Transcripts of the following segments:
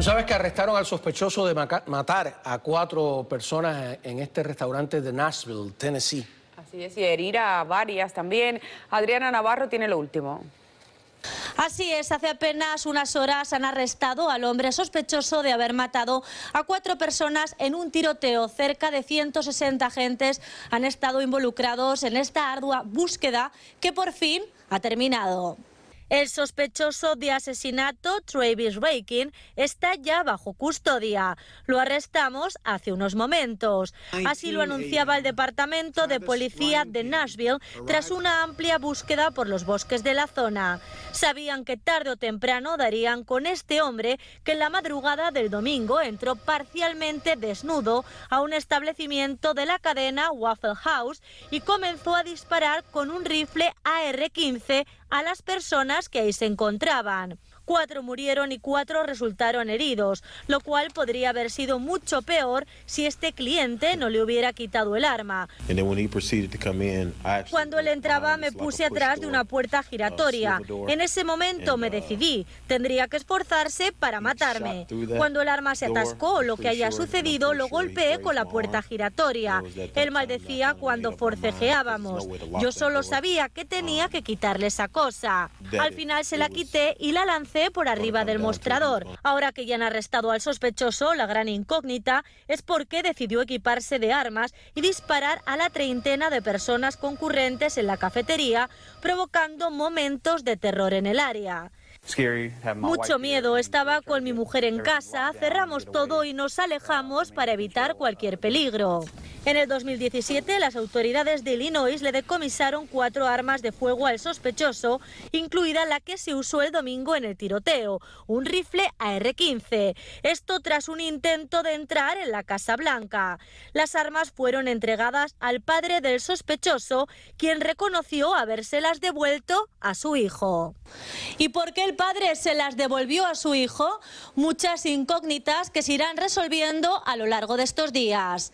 Tú sabes que arrestaron al sospechoso de matar a cuatro personas en este restaurante de Nashville, Tennessee. Así es, y herir a varias también. Adriana Navarro tiene lo último. Así es, hace apenas unas horas han arrestado al hombre sospechoso de haber matado a cuatro personas en un tiroteo. Cerca de 160 agentes han estado involucrados en esta ardua búsqueda que por fin ha terminado. El sospechoso de asesinato, Travis Raking, está ya bajo custodia. Lo arrestamos hace unos momentos. Así lo anunciaba el Departamento de Policía de Nashville tras una amplia búsqueda por los bosques de la zona. Sabían que tarde o temprano darían con este hombre que en la madrugada del domingo entró parcialmente desnudo a un establecimiento de la cadena Waffle House y comenzó a disparar con un rifle AR-15 a las personas que ahí se encontraban cuatro murieron y cuatro resultaron heridos, lo cual podría haber sido mucho peor si este cliente no le hubiera quitado el arma. Cuando él entraba me puse atrás de una puerta uh, giratoria. En ese momento me uh, decidí, tendría que esforzarse para matarme. Cuando el arma se atascó lo que haya sucedido, lo golpeé con la puerta giratoria. Él maldecía cuando forcejeábamos. Yo solo sabía que tenía um, que quitarle esa cosa. Al final se la quité y la lancé por arriba del mostrador. Ahora que ya han arrestado al sospechoso, la gran incógnita es por qué decidió equiparse de armas y disparar a la treintena de personas concurrentes en la cafetería, provocando momentos de terror en el área. Mucho miedo, estaba con mi mujer en casa, cerramos todo y nos alejamos para evitar cualquier peligro. En el 2017, las autoridades de Illinois le decomisaron cuatro armas de fuego al sospechoso, incluida la que se usó el domingo en el tiroteo, un rifle AR-15. Esto tras un intento de entrar en la Casa Blanca. Las armas fueron entregadas al padre del sospechoso, quien reconoció habérselas devuelto a su hijo. ¿Y por qué padre se las devolvió a su hijo, muchas incógnitas que se irán resolviendo a lo largo de estos días.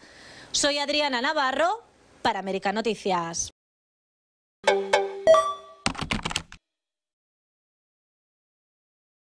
Soy Adriana Navarro para América Noticias.